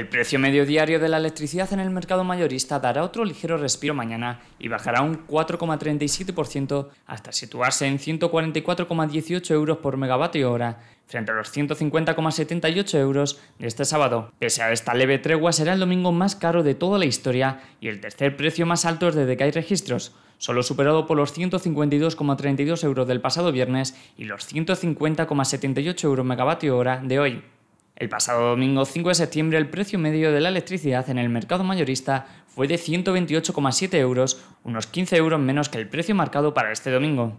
El precio medio diario de la electricidad en el mercado mayorista dará otro ligero respiro mañana y bajará un 4,37% hasta situarse en 144,18 euros por megavatio hora, frente a los 150,78 euros de este sábado. Pese a esta leve tregua, será el domingo más caro de toda la historia y el tercer precio más alto desde que hay registros, solo superado por los 152,32 euros del pasado viernes y los 150,78 euros megavatio hora de hoy. El pasado domingo 5 de septiembre el precio medio de la electricidad en el mercado mayorista fue de 128,7 euros, unos 15 euros menos que el precio marcado para este domingo.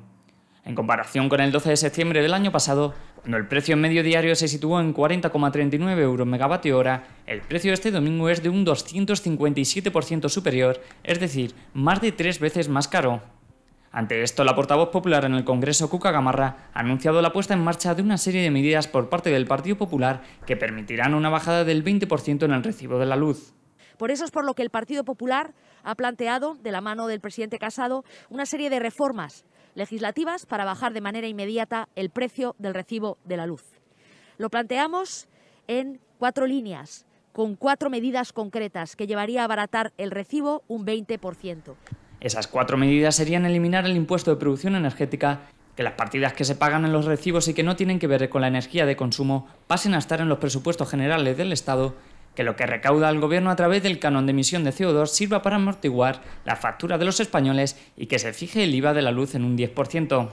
En comparación con el 12 de septiembre del año pasado, cuando el precio medio diario se situó en 40,39 euros megavatio hora, el precio este domingo es de un 257% superior, es decir, más de tres veces más caro. Ante esto, la portavoz popular en el Congreso, Cuca Gamarra, ha anunciado la puesta en marcha de una serie de medidas por parte del Partido Popular que permitirán una bajada del 20% en el recibo de la luz. Por eso es por lo que el Partido Popular ha planteado, de la mano del presidente Casado, una serie de reformas legislativas para bajar de manera inmediata el precio del recibo de la luz. Lo planteamos en cuatro líneas, con cuatro medidas concretas que llevaría a abaratar el recibo un 20%. Esas cuatro medidas serían eliminar el impuesto de producción energética, que las partidas que se pagan en los recibos y que no tienen que ver con la energía de consumo pasen a estar en los presupuestos generales del Estado, que lo que recauda el gobierno a través del canon de emisión de CO2 sirva para amortiguar la factura de los españoles y que se fije el IVA de la luz en un 10%.